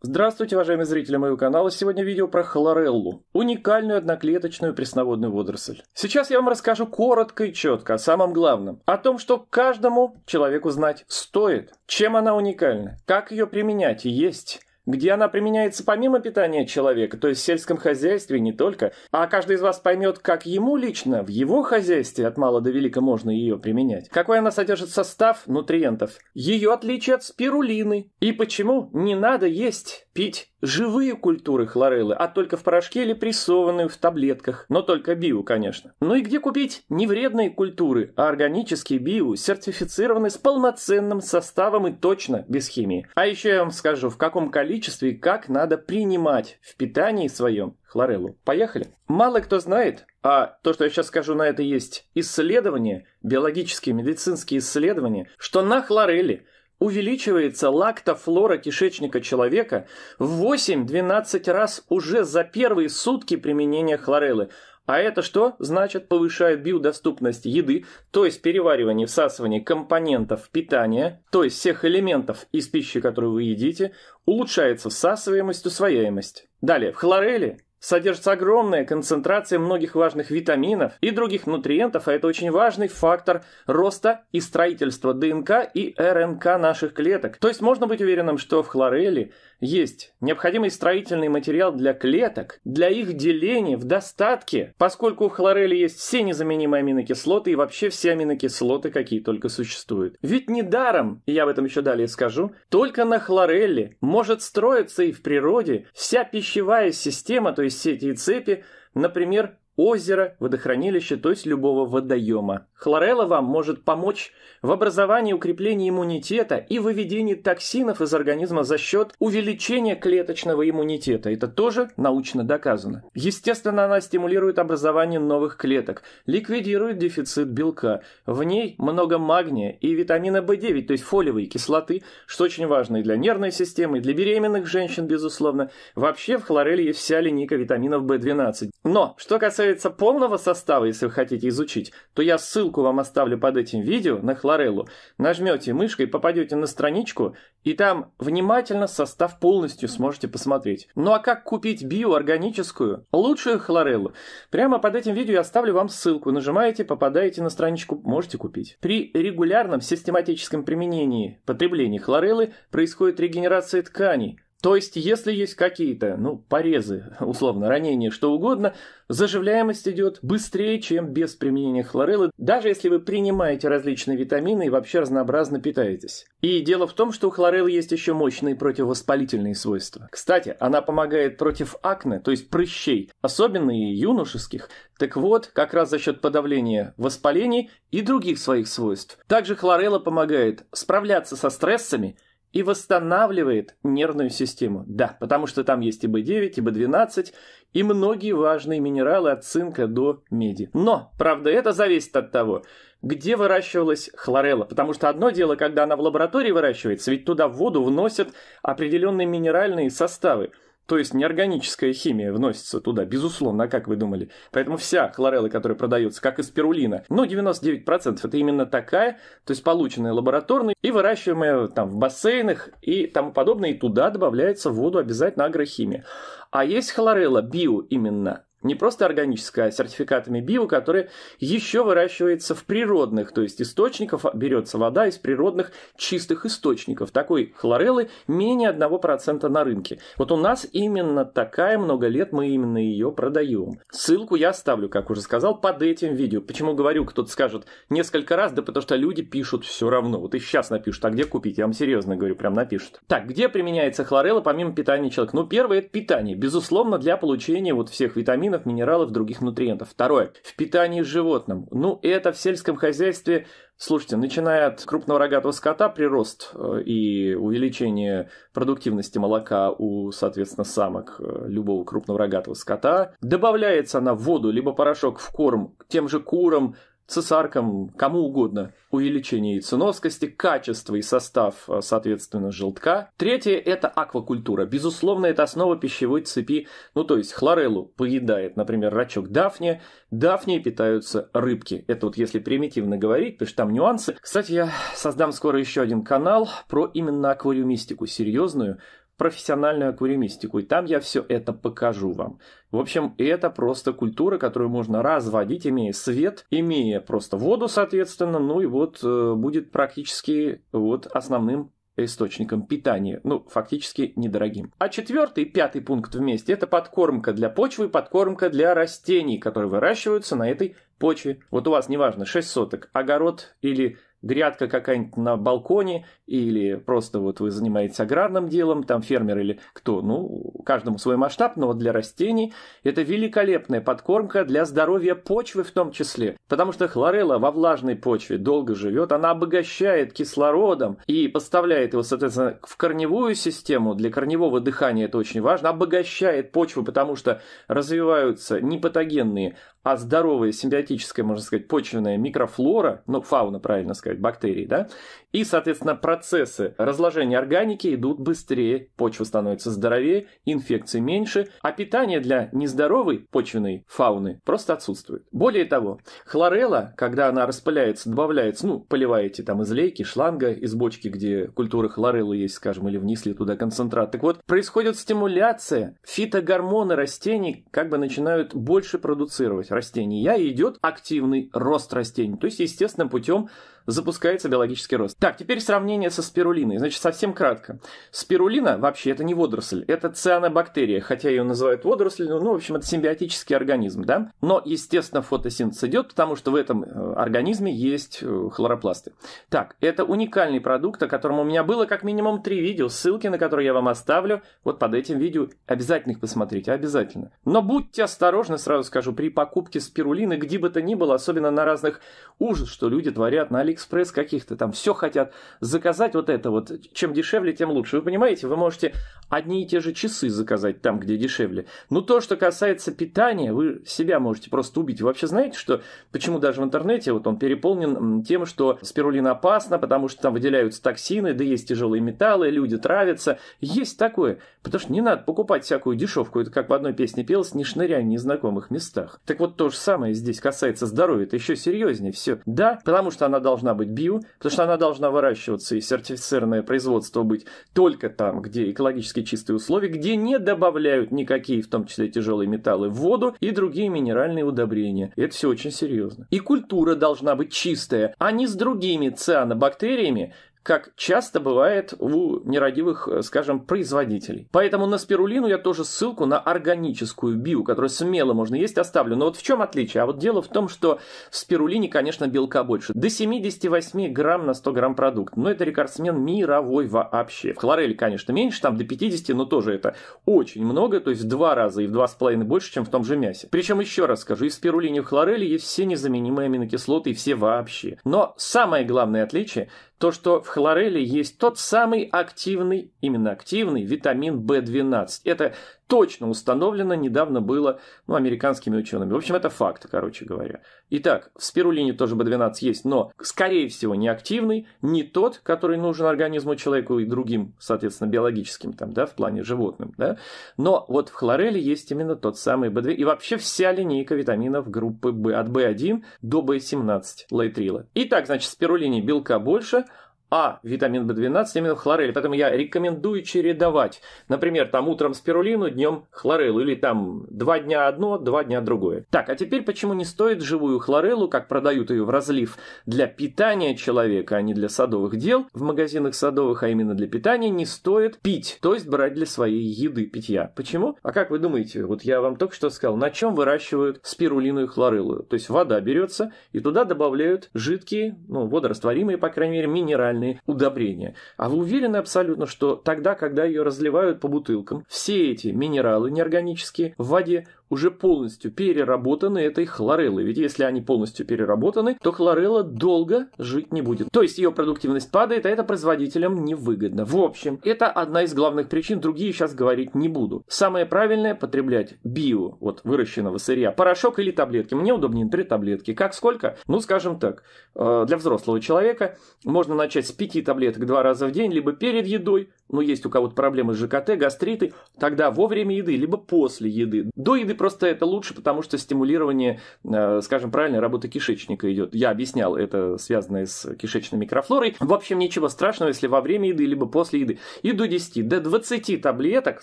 Здравствуйте, уважаемые зрители моего канала. Сегодня видео про хлореллу, уникальную одноклеточную пресноводную водоросль. Сейчас я вам расскажу коротко и четко о самом главном, о том, что каждому человеку знать стоит, чем она уникальна, как ее применять и есть, где она применяется помимо питания человека, то есть в сельском хозяйстве не только, а каждый из вас поймет, как ему лично в его хозяйстве от мала до велика можно ее применять, какой она содержит состав нутриентов, ее отличие от спирулины и почему не надо есть, пить Живые культуры хлореллы, а только в порошке или прессованные в таблетках, но только био, конечно. Ну и где купить не вредные культуры, а органические био, сертифицированы с полноценным составом и точно без химии. А еще я вам скажу, в каком количестве и как надо принимать в питании своем хлореллу. Поехали. Мало кто знает, а то, что я сейчас скажу на это есть исследования, биологические, медицинские исследования, что на хлорелле – увеличивается лактофлора кишечника человека в 8-12 раз уже за первые сутки применения хлореллы. А это что? Значит, повышает биодоступность еды, то есть переваривание, всасывание компонентов питания, то есть всех элементов из пищи, которую вы едите, улучшается всасываемость, усвояемость. Далее, в хлореле Содержится огромная концентрация многих важных витаминов и других нутриентов, а это очень важный фактор роста и строительства ДНК и РНК наших клеток. То есть можно быть уверенным, что в хлорели – есть необходимый строительный материал для клеток, для их деления в достатке, поскольку у хлорели есть все незаменимые аминокислоты и вообще все аминокислоты, какие только существуют. Ведь недаром, и я об этом еще далее скажу, только на хлорелле может строиться и в природе вся пищевая система, то есть все эти цепи, например, озера, водохранилища, то есть любого водоема. Хлорелла вам может помочь в образовании и укреплении иммунитета и выведении токсинов из организма за счет увеличения клеточного иммунитета. Это тоже научно доказано. Естественно, она стимулирует образование новых клеток, ликвидирует дефицит белка. В ней много магния и витамина В9, то есть фолиевой кислоты, что очень важно и для нервной системы, и для беременных женщин, безусловно. Вообще в хлорелле есть вся линейка витаминов В12. Но, что касается касается полного состава, если вы хотите изучить, то я ссылку вам оставлю под этим видео на хлореллу. Нажмете мышкой, попадете на страничку, и там внимательно состав полностью сможете посмотреть. Ну а как купить биоорганическую, лучшую хлореллу? Прямо под этим видео я оставлю вам ссылку. Нажимаете, попадаете на страничку, можете купить. При регулярном систематическом применении потребления хлореллы происходит регенерация тканей – то есть, если есть какие-то, ну, порезы, условно, ранения, что угодно, заживляемость идет быстрее, чем без применения хлореллы, даже если вы принимаете различные витамины и вообще разнообразно питаетесь. И дело в том, что у хлореллы есть еще мощные противовоспалительные свойства. Кстати, она помогает против акне, то есть прыщей, особенно и юношеских. Так вот, как раз за счет подавления воспалений и других своих свойств. Также хлорелла помогает справляться со стрессами – и восстанавливает нервную систему. Да, потому что там есть и B9, и B12, и многие важные минералы от цинка до меди. Но, правда, это зависит от того, где выращивалась хлорелла. Потому что одно дело, когда она в лаборатории выращивается, ведь туда в воду вносят определенные минеральные составы – то есть неорганическая химия вносится туда, безусловно, а как вы думали? Поэтому вся хлорелла, которая продается, как и спирулина, но 99% это именно такая, то есть полученная лабораторной и выращиваемая там в бассейнах и тому подобное, и туда добавляется в воду обязательно агрохимия. А есть хлорелла био именно, не просто органическая, а сертификатами био, которые еще выращивается в природных, то есть источников, а, берется вода из природных чистых источников. Такой хлореллы менее 1% на рынке. Вот у нас именно такая много лет, мы именно ее продаем. Ссылку я оставлю, как уже сказал, под этим видео. Почему говорю, кто-то скажет несколько раз, да потому что люди пишут все равно. Вот и сейчас напишут, а где купить? Я вам серьезно говорю, прям напишут. Так, где применяется хлорелла помимо питания человека? Ну, первое – это питание. Безусловно, для получения вот всех витаминов, витаминов, минералов, других нутриентов. Второе. В питании животным. Ну, это в сельском хозяйстве Слушайте, начиная от крупного рогатого скота, прирост э, и увеличение продуктивности молока у, соответственно, самок э, любого крупного рогатого скота, добавляется на воду, либо порошок в корм тем же курам, цесаркам, кому угодно. Увеличение яйценоскости, качество и состав, а, соответственно, желтка. Третье – это аквакультура. Безусловно, это основа пищевой цепи. Ну, то есть, хлореллу поедает, например, рачок дафния. Дафнией питаются рыбки. Это вот если примитивно говорить, потому что там нюансы. Кстати, я создам скоро еще один канал про именно аквариумистику серьезную, профессиональную аквариумистику, и там я все это покажу вам. В общем, это просто культура, которую можно разводить, имея свет, имея просто воду, соответственно, ну и вот э, будет практически вот основным источником питания, ну, фактически недорогим. А четвертый, пятый пункт вместе – это подкормка для почвы, подкормка для растений, которые выращиваются на этой почве. Вот у вас, неважно, 6 соток, огород или грядка какая-нибудь на балконе, или просто вот вы занимаетесь аграрным делом, там фермер или кто, ну, каждому свой масштаб, но вот для растений это великолепная подкормка для здоровья почвы в том числе, потому что хлорелла во влажной почве долго живет, она обогащает кислородом и поставляет его, соответственно, в корневую систему, для корневого дыхания это очень важно, обогащает почву, потому что развиваются не патогенные, а здоровая симбиотическая, можно сказать, почвенная микрофлора, ну, фауна, правильно сказать, бактерии, да, и, соответственно, процессы разложения органики идут быстрее, почва становится здоровее, инфекций меньше, а питание для нездоровой почвенной фауны просто отсутствует. Более того, хлорелла, когда она распыляется, добавляется, ну, поливаете там из лейки, шланга, из бочки, где культуры хлореллы есть, скажем, или внесли туда концентрат. Так вот, происходит стимуляция, фитогормоны растений как бы начинают больше продуцировать, растения, идет активный рост растений, то есть естественным путем запускается биологический рост. Так, теперь сравнение со спирулиной. Значит, совсем кратко. Спирулина вообще это не водоросль, это цианобактерия, хотя ее называют водоросль, ну, в общем, это симбиотический организм, да? Но, естественно, фотосинтез идет, потому что в этом э, организме есть э, хлоропласты. Так, это уникальный продукт, о котором у меня было как минимум три видео, ссылки на которые я вам оставлю вот под этим видео. Обязательно их посмотрите, обязательно. Но будьте осторожны, сразу скажу, при покупке спирулины, где бы то ни было, особенно на разных ужас, что люди творят на Алиэкспрессе Алиэкспресс каких-то там, все хотят заказать вот это вот, чем дешевле, тем лучше. Вы понимаете, вы можете одни и те же часы заказать там, где дешевле. Но то, что касается питания, вы себя можете просто убить. Вы вообще знаете, что почему даже в интернете вот он переполнен тем, что спирулина опасна, потому что там выделяются токсины, да есть тяжелые металлы, люди травятся. Есть такое. Потому что не надо покупать всякую дешевку. Это как в одной песне пелось, не шныряй в незнакомых местах. Так вот то же самое здесь касается здоровья. Это еще серьезнее все. Да, потому что она должна должна быть био, потому что она должна выращиваться и сертифицированное производство быть только там, где экологически чистые условия, где не добавляют никакие, в том числе тяжелые металлы, в воду и другие минеральные удобрения. И это все очень серьезно. И культура должна быть чистая, а не с другими цианобактериями, как часто бывает у нерадивых, э, скажем, производителей. Поэтому на спирулину я тоже ссылку на органическую био, которую смело можно есть, оставлю. Но вот в чем отличие? А вот дело в том, что в спирулине, конечно, белка больше. До 78 грамм на 100 грамм продукт. Но это рекордсмен мировой вообще. В хлорели, конечно, меньше, там до 50, но тоже это очень много, то есть в два раза и в два с половиной больше, чем в том же мясе. Причем, еще раз скажу, и в спирулине, и в хлорели есть все незаменимые аминокислоты, и все вообще. Но самое главное отличие то, что в хлорели есть тот самый активный, именно активный, витамин В12. Это точно установлено недавно было ну, американскими учеными. В общем, это факт, короче говоря. Итак, в спирулине тоже B12 есть, но, скорее всего, не активный, не тот, который нужен организму человеку и другим, соответственно, биологическим, там, да, в плане животным. Да? Но вот в хлореле есть именно тот самый B2. И вообще вся линейка витаминов группы B от B1 до B17 лейтрила. Итак, значит, в спирулине белка больше, а витамин B12 именно в хлорель. Поэтому я рекомендую чередовать. Например, там утром спирулину, днем хлореллу. Или там два дня одно, два дня другое. Так, а теперь почему не стоит живую хлореллу, как продают ее в разлив, для питания человека, а не для садовых дел, в магазинах садовых, а именно для питания, не стоит пить. То есть брать для своей еды питья. Почему? А как вы думаете, вот я вам только что сказал, на чем выращивают спирулину и хлореллу? То есть вода берется, и туда добавляют жидкие, ну, водорастворимые, по крайней мере, минеральные специальные удобрения. А вы уверены абсолютно, что тогда, когда ее разливают по бутылкам, все эти минералы неорганические в воде уже полностью переработаны этой хлореллой. Ведь если они полностью переработаны, то хлорелла долго жить не будет. То есть ее продуктивность падает, а это производителям невыгодно. В общем, это одна из главных причин, другие сейчас говорить не буду. Самое правильное потреблять био, вот выращенного сырья, порошок или таблетки. Мне удобнее три таблетки. Как сколько? Ну, скажем так, э, для взрослого человека можно начать с 5 таблеток два раза в день, либо перед едой, ну, есть у кого-то проблемы с ЖКТ, гастриты, тогда во время еды, либо после еды. До еды просто это лучше, потому что стимулирование, э, скажем, правильной работы кишечника идет. Я объяснял, это связано с кишечной микрофлорой. В общем, ничего страшного, если во время еды, либо после еды. И до 10, до 20 таблеток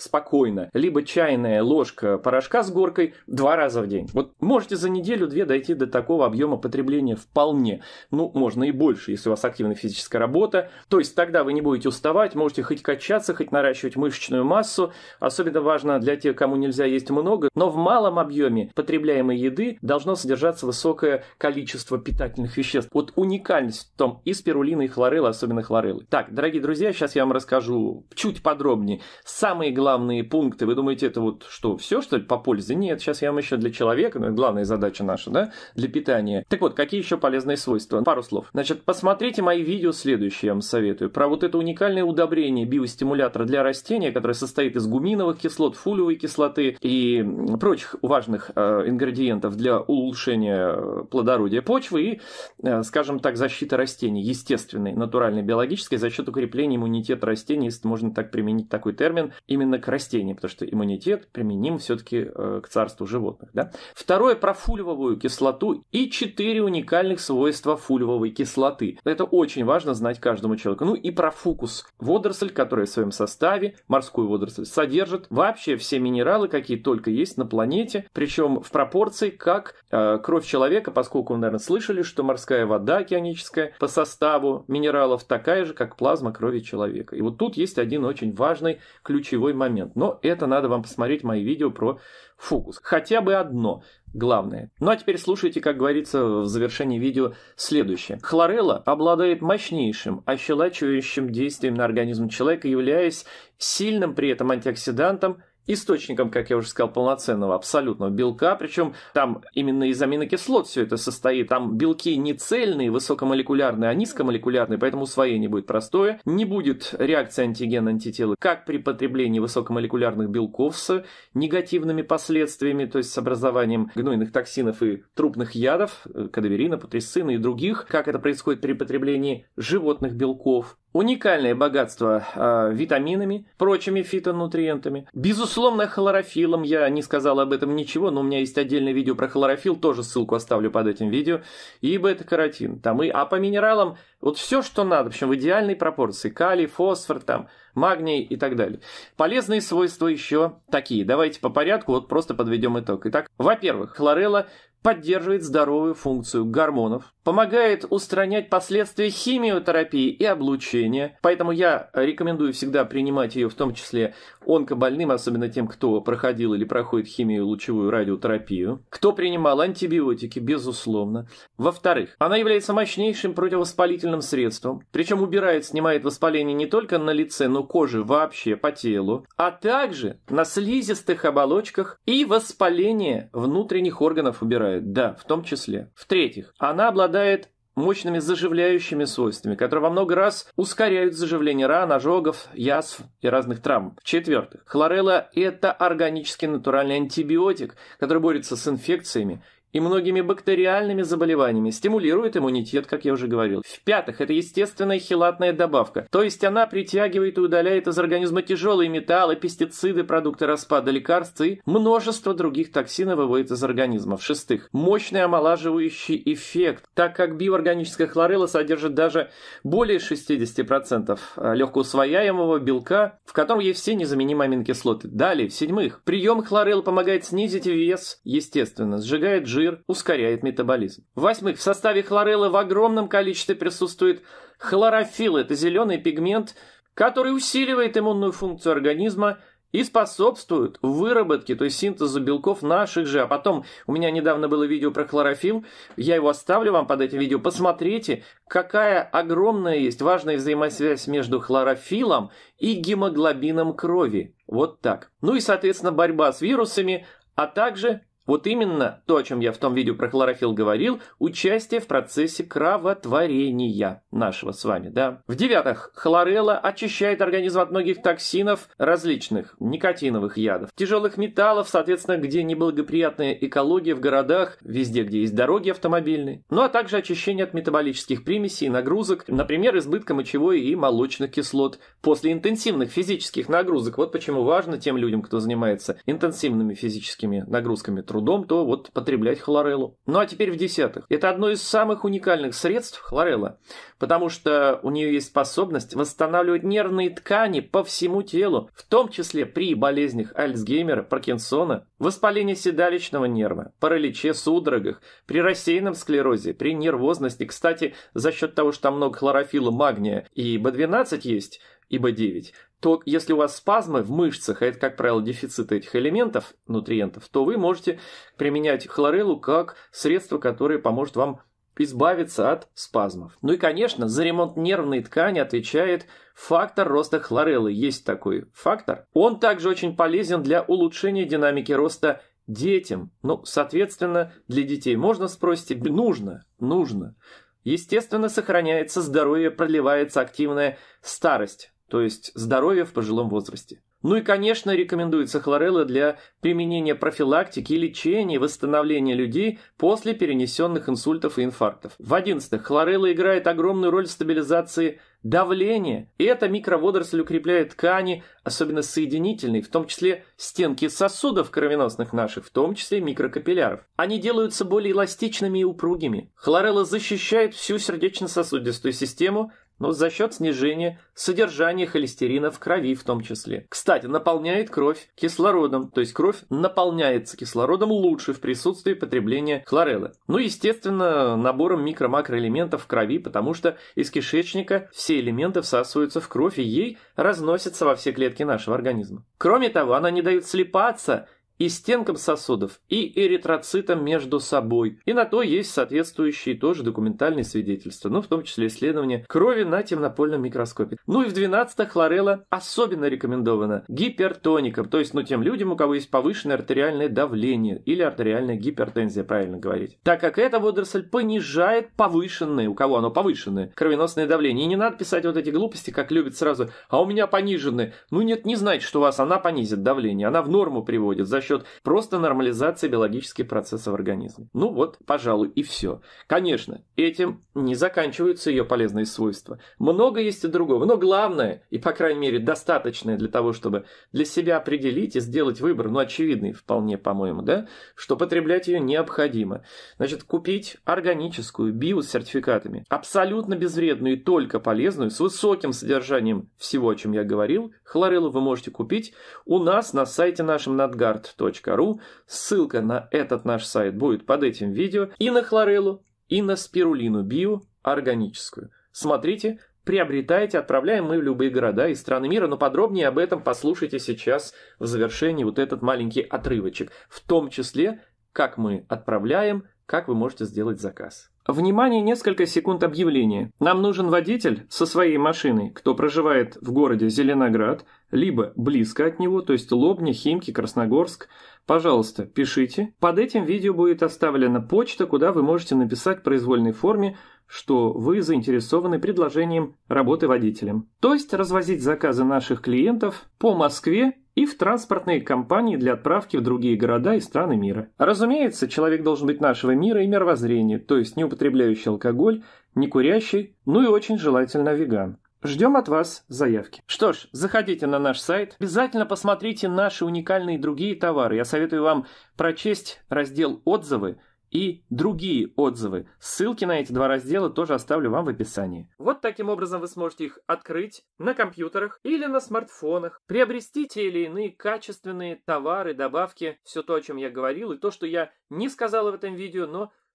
спокойно, либо чайная ложка порошка с горкой два раза в день. Вот можете за неделю-две дойти до такого объема потребления вполне. Ну, можно и больше, если у вас активная физическая работа. То есть тогда вы не будете уставать, можете хоть качаться, хоть наращивать мышечную массу. Особенно важно для тех, кому нельзя есть много, но в малом объеме потребляемой еды должно содержаться высокое количество питательных веществ. Вот уникальность в том и спирулины, и хлорелы, особенно хлорелы. Так, дорогие друзья, сейчас я вам расскажу чуть подробнее. Самые главные пункты. Вы думаете, это вот что, все, что ли, по пользе? Нет, сейчас я вам еще для человека, ну, главная задача наша, да, для питания. Так вот, какие еще полезные свойства? Пару слов. Значит, посмотрите мои видео следующие, я вам советую. Про вот это уникальное удобрение биостимулятора для растения, которое состоит из гуминовых кислот, фулиевой кислоты и прочее прочих важных э, ингредиентов для улучшения э, плодородия почвы и, э, скажем так, защиты растений, естественной, натуральной, биологической, за счет укрепления иммунитета растений, если можно так применить такой термин, именно к растениям, потому что иммунитет применим все-таки к царству животных. Да? Второе про фульвовую кислоту и четыре уникальных свойства фульвовой кислоты. Это очень важно знать каждому человеку. Ну и про фукус. Водоросль, которая в своем составе, морскую водоросль, содержит вообще все минералы, какие только есть на планете планете, причем в пропорции, как э, кровь человека, поскольку вы, наверное, слышали, что морская вода океаническая по составу минералов такая же, как плазма крови человека. И вот тут есть один очень важный ключевой момент. Но это надо вам посмотреть мои видео про фокус. Хотя бы одно главное. Ну а теперь слушайте, как говорится в завершении видео, следующее. Хлорелла обладает мощнейшим ощелачивающим действием на организм человека, являясь сильным при этом антиоксидантом – источником, как я уже сказал, полноценного абсолютного белка, причем там именно из аминокислот все это состоит, там белки не цельные, высокомолекулярные, а низкомолекулярные, поэтому усвоение будет простое, не будет реакции антиген-антитела, как при потреблении высокомолекулярных белков с негативными последствиями, то есть с образованием гнойных токсинов и трупных ядов, э, кадаверина, патрицина и других, как это происходит при потреблении животных белков, уникальное богатство э, витаминами, прочими фитонутриентами. Безусловно, хлорофилом. Я не сказал об этом ничего, но у меня есть отдельное видео про хлорофил, тоже ссылку оставлю под этим видео. И бета-каротин. Там и, а по минералам вот все, что надо, в общем, в идеальной пропорции. Калий, фосфор, там, магний и так далее. Полезные свойства еще такие. Давайте по порядку, вот просто подведем итог. Итак, во-первых, хлорелла поддерживает здоровую функцию гормонов, помогает устранять последствия химиотерапии и облучения, поэтому я рекомендую всегда принимать ее в том числе онкобольным, особенно тем, кто проходил или проходит химию, лучевую радиотерапию, кто принимал антибиотики, безусловно. Во-вторых, она является мощнейшим противовоспалительным средством, причем убирает, снимает воспаление не только на лице, но кожи вообще по телу, а также на слизистых оболочках и воспаление внутренних органов убирает Э, да, в том числе. В-третьих, она обладает мощными заживляющими свойствами, которые во много раз ускоряют заживление ран, ожогов, язв и разных травм. В-четвертых, хлорелла – это органический натуральный антибиотик, который борется с инфекциями и многими бактериальными заболеваниями, стимулирует иммунитет, как я уже говорил. В-пятых, это естественная хилатная добавка, то есть она притягивает и удаляет из организма тяжелые металлы, пестициды, продукты распада, лекарства и множество других токсинов выводит из организма. В-шестых, мощный омолаживающий эффект, так как биоорганическая хлорелла содержит даже более 60% а, легкоусвояемого белка, в котором есть все незаменимые аминокислоты. Далее, в-седьмых, прием хлореллы помогает снизить вес, естественно, сжигает жир, жир ускоряет метаболизм. восьмых в составе хлореллы в огромном количестве присутствует хлорофилл – это зеленый пигмент, который усиливает иммунную функцию организма и способствует выработке, то есть синтезу белков наших же. А потом, у меня недавно было видео про хлорофилл, я его оставлю вам под этим видео, посмотрите, какая огромная есть важная взаимосвязь между хлорофиллом и гемоглобином крови. Вот так. Ну и, соответственно, борьба с вирусами, а также вот именно то, о чем я в том видео про хлорофилл говорил, участие в процессе кровотворения нашего с вами, да. В девятых, хлорелла очищает организм от многих токсинов различных, никотиновых ядов, тяжелых металлов, соответственно, где неблагоприятная экология в городах, везде, где есть дороги автомобильные, ну а также очищение от метаболических примесей и нагрузок, например, избытка мочевой и молочных кислот после интенсивных физических нагрузок. Вот почему важно тем людям, кто занимается интенсивными физическими нагрузками, трудом, то вот потреблять хлореллу. Ну а теперь в десятых. Это одно из самых уникальных средств хлорелла, потому что у нее есть способность восстанавливать нервные ткани по всему телу, в том числе при болезнях Альцгеймера, Паркинсона, воспалении седалищного нерва, параличе, судорогах, при рассеянном склерозе, при нервозности. Кстати, за счет того, что там много хлорофилла, магния и B12 есть, и B9, то если у вас спазмы в мышцах, а это, как правило, дефицит этих элементов, нутриентов, то вы можете применять хлореллу как средство, которое поможет вам избавиться от спазмов. Ну и, конечно, за ремонт нервной ткани отвечает фактор роста хлореллы. Есть такой фактор. Он также очень полезен для улучшения динамики роста детям. Ну, соответственно, для детей можно спросить, нужно, нужно. Естественно, сохраняется здоровье, продлевается активная старость то есть здоровье в пожилом возрасте. Ну и, конечно, рекомендуется хлорелла для применения профилактики, лечения восстановления людей после перенесенных инсультов и инфарктов. В-11, хлорелла играет огромную роль в стабилизации давления. И эта микроводоросль укрепляет ткани, особенно соединительные, в том числе стенки сосудов кровеносных наших, в том числе микрокапилляров. Они делаются более эластичными и упругими. Хлорелла защищает всю сердечно-сосудистую систему, но за счет снижения содержания холестерина в крови в том числе. Кстати, наполняет кровь кислородом, то есть кровь наполняется кислородом лучше в присутствии потребления хлорелла. Ну, естественно, набором микро-макроэлементов в крови, потому что из кишечника все элементы всасываются в кровь и ей разносятся во все клетки нашего организма. Кроме того, она не дает слепаться и стенкам сосудов, и эритроцитам между собой. И на то есть соответствующие тоже документальные свидетельства, ну, в том числе исследования крови на темнопольном микроскопе. Ну и в 12 хлорелла особенно рекомендована гипертоникам, то есть, ну, тем людям, у кого есть повышенное артериальное давление или артериальная гипертензия, правильно говорить. Так как эта водоросль понижает повышенное, у кого оно повышенное, кровеносное давление. И не надо писать вот эти глупости, как любят сразу, а у меня пониженное. Ну, нет, не знать, что у вас она понизит давление, она в норму приводит за счет просто нормализации биологических процессов в организме. Ну вот, пожалуй, и все. Конечно, этим не заканчиваются ее полезные свойства. Много есть и другого, но главное, и по крайней мере достаточное для того, чтобы для себя определить и сделать выбор, ну очевидный вполне, по-моему, да, что потреблять ее необходимо. Значит, купить органическую био с сертификатами, абсолютно безвредную и только полезную, с высоким содержанием всего, о чем я говорил, хлорелу вы можете купить у нас на сайте нашем Надгард sport.ru. Ссылка на этот наш сайт будет под этим видео. И на хлореллу, и на спирулину био, органическую. Смотрите, приобретайте, отправляем мы в любые города и страны мира, но подробнее об этом послушайте сейчас в завершении вот этот маленький отрывочек. В том числе, как мы отправляем как вы можете сделать заказ. Внимание, несколько секунд объявления. Нам нужен водитель со своей машиной, кто проживает в городе Зеленоград, либо близко от него, то есть Лобня, Химки, Красногорск. Пожалуйста, пишите. Под этим видео будет оставлена почта, куда вы можете написать в произвольной форме, что вы заинтересованы предложением работы водителем. То есть развозить заказы наших клиентов по Москве и в транспортные компании для отправки в другие города и страны мира. Разумеется, человек должен быть нашего мира и мировоззрения, то есть не употребляющий алкоголь, не курящий, ну и очень желательно веган. Ждем от вас заявки. Что ж, заходите на наш сайт, обязательно посмотрите наши уникальные другие товары. Я советую вам прочесть раздел «Отзывы», и другие отзывы. Ссылки на эти два раздела тоже оставлю вам в описании. Вот таким образом вы сможете их открыть на компьютерах или на смартфонах, приобрести те или иные качественные товары, добавки, все то, о чем я говорил, и то, что я не сказал в этом видео, но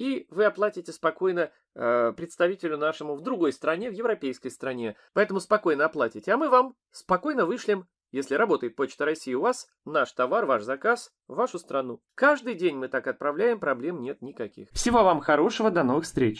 и вы оплатите спокойно э, представителю нашему в другой стране, в европейской стране. Поэтому спокойно оплатите, а мы вам спокойно вышлем, если работает Почта России у вас, наш товар, ваш заказ, в вашу страну. Каждый день мы так отправляем, проблем нет никаких. Всего вам хорошего, до новых встреч!